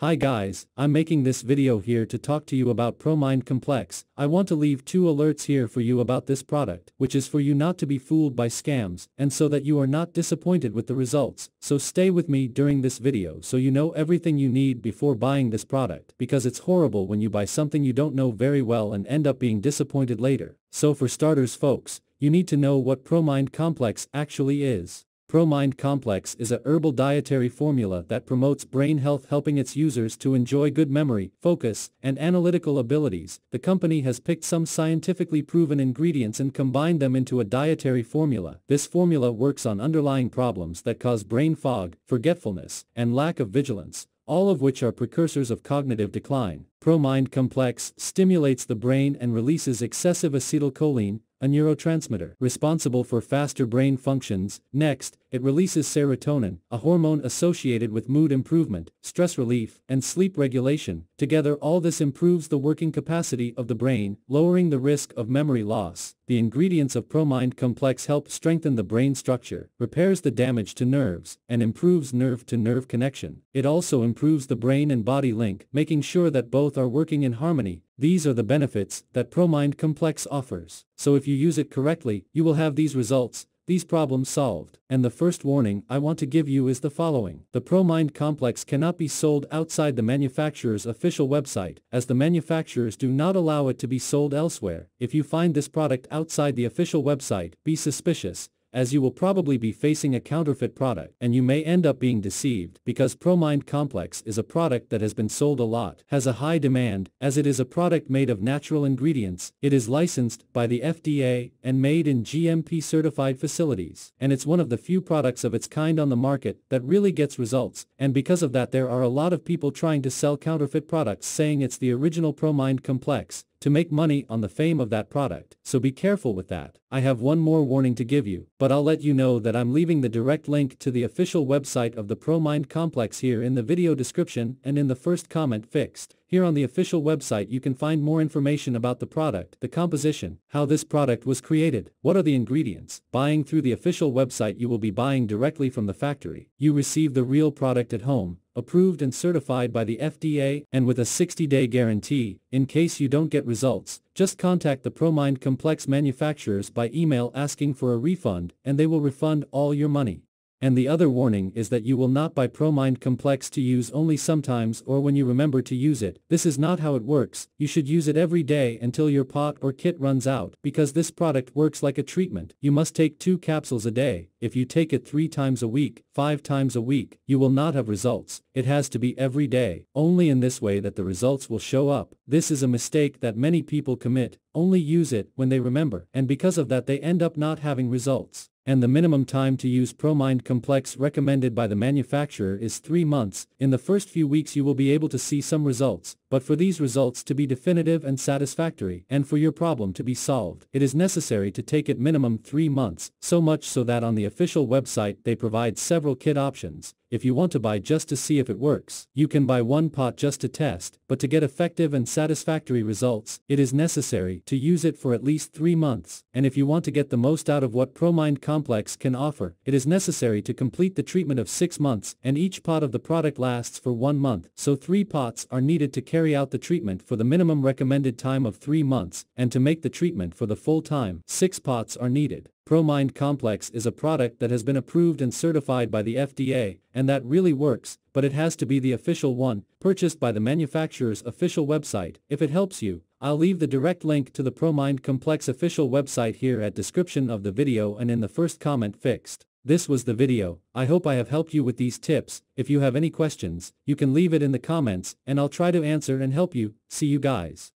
Hi guys, I'm making this video here to talk to you about ProMind Complex, I want to leave two alerts here for you about this product, which is for you not to be fooled by scams, and so that you are not disappointed with the results, so stay with me during this video so you know everything you need before buying this product, because it's horrible when you buy something you don't know very well and end up being disappointed later. So for starters folks, you need to know what ProMind Complex actually is. ProMind Complex is a herbal dietary formula that promotes brain health helping its users to enjoy good memory, focus, and analytical abilities. The company has picked some scientifically proven ingredients and combined them into a dietary formula. This formula works on underlying problems that cause brain fog, forgetfulness, and lack of vigilance, all of which are precursors of cognitive decline. ProMind Complex stimulates the brain and releases excessive acetylcholine, a neurotransmitter responsible for faster brain functions. Next, it releases serotonin, a hormone associated with mood improvement, stress relief, and sleep regulation. Together all this improves the working capacity of the brain, lowering the risk of memory loss the ingredients of ProMind Complex help strengthen the brain structure, repairs the damage to nerves, and improves nerve-to-nerve connection. It also improves the brain and body link, making sure that both are working in harmony. These are the benefits that ProMind Complex offers. So if you use it correctly, you will have these results, these problems solved, and the first warning I want to give you is the following. The ProMind complex cannot be sold outside the manufacturer's official website, as the manufacturers do not allow it to be sold elsewhere. If you find this product outside the official website, be suspicious, as you will probably be facing a counterfeit product and you may end up being deceived because ProMind Complex is a product that has been sold a lot, has a high demand, as it is a product made of natural ingredients, it is licensed by the FDA and made in GMP certified facilities, and it's one of the few products of its kind on the market that really gets results, and because of that there are a lot of people trying to sell counterfeit products saying it's the original ProMind Complex, to make money on the fame of that product, so be careful with that. I have one more warning to give you, but I'll let you know that I'm leaving the direct link to the official website of the ProMind Complex here in the video description and in the first comment fixed. Here on the official website you can find more information about the product, the composition, how this product was created, what are the ingredients. Buying through the official website you will be buying directly from the factory. You receive the real product at home, approved and certified by the FDA and with a 60-day guarantee. In case you don't get results, just contact the ProMind Complex manufacturers by email asking for a refund and they will refund all your money. And the other warning is that you will not buy ProMind Complex to use only sometimes or when you remember to use it, this is not how it works, you should use it every day until your pot or kit runs out, because this product works like a treatment, you must take 2 capsules a day, if you take it 3 times a week, 5 times a week, you will not have results, it has to be every day, only in this way that the results will show up, this is a mistake that many people commit, only use it when they remember, and because of that they end up not having results and the minimum time to use ProMind Complex recommended by the manufacturer is 3 months. In the first few weeks you will be able to see some results, but for these results to be definitive and satisfactory and for your problem to be solved, it is necessary to take at minimum 3 months, so much so that on the official website they provide several kit options, if you want to buy just to see if it works, you can buy one pot just to test, but to get effective and satisfactory results, it is necessary to use it for at least 3 months, and if you want to get the most out of what ProMind Complex can offer, it is necessary to complete the treatment of 6 months and each pot of the product lasts for 1 month, so 3 pots are needed to carry carry out the treatment for the minimum recommended time of 3 months and to make the treatment for the full time, 6 pots are needed. ProMind Complex is a product that has been approved and certified by the FDA, and that really works, but it has to be the official one, purchased by the manufacturer's official website. If it helps you, I'll leave the direct link to the ProMind Complex official website here at description of the video and in the first comment fixed. This was the video, I hope I have helped you with these tips, if you have any questions, you can leave it in the comments, and I'll try to answer and help you, see you guys.